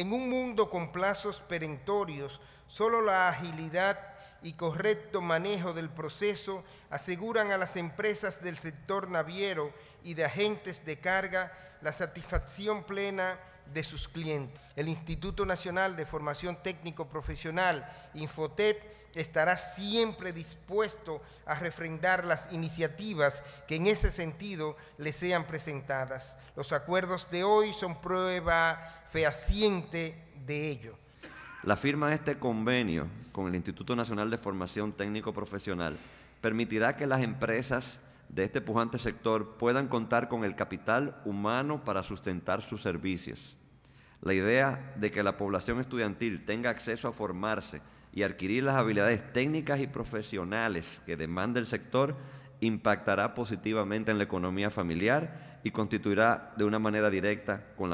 En un mundo con plazos perentorios, solo la agilidad y correcto manejo del proceso aseguran a las empresas del sector naviero y de agentes de carga la satisfacción plena de sus clientes. El Instituto Nacional de Formación Técnico Profesional, Infotep, estará siempre dispuesto a refrendar las iniciativas que en ese sentido le sean presentadas. Los acuerdos de hoy son prueba fehaciente de ello. La firma de este convenio con el Instituto Nacional de Formación Técnico Profesional permitirá que las empresas de este pujante sector puedan contar con el capital humano para sustentar sus servicios. La idea de que la población estudiantil tenga acceso a formarse y adquirir las habilidades técnicas y profesionales que demanda el sector impactará positivamente en la economía familiar y constituirá de una manera directa con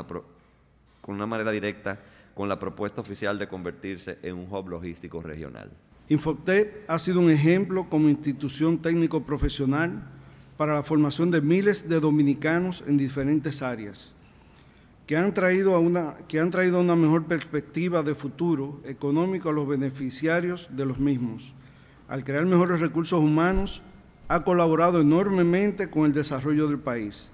una manera directa con la propuesta oficial de convertirse en un hub logístico regional. Infotep ha sido un ejemplo como institución técnico profesional para la formación de miles de dominicanos en diferentes áreas, que han traído a que han traído una mejor perspectiva de futuro económico a los beneficiarios de los mismos. Al crear mejores recursos humanos, ha colaborado enormemente con el desarrollo del país.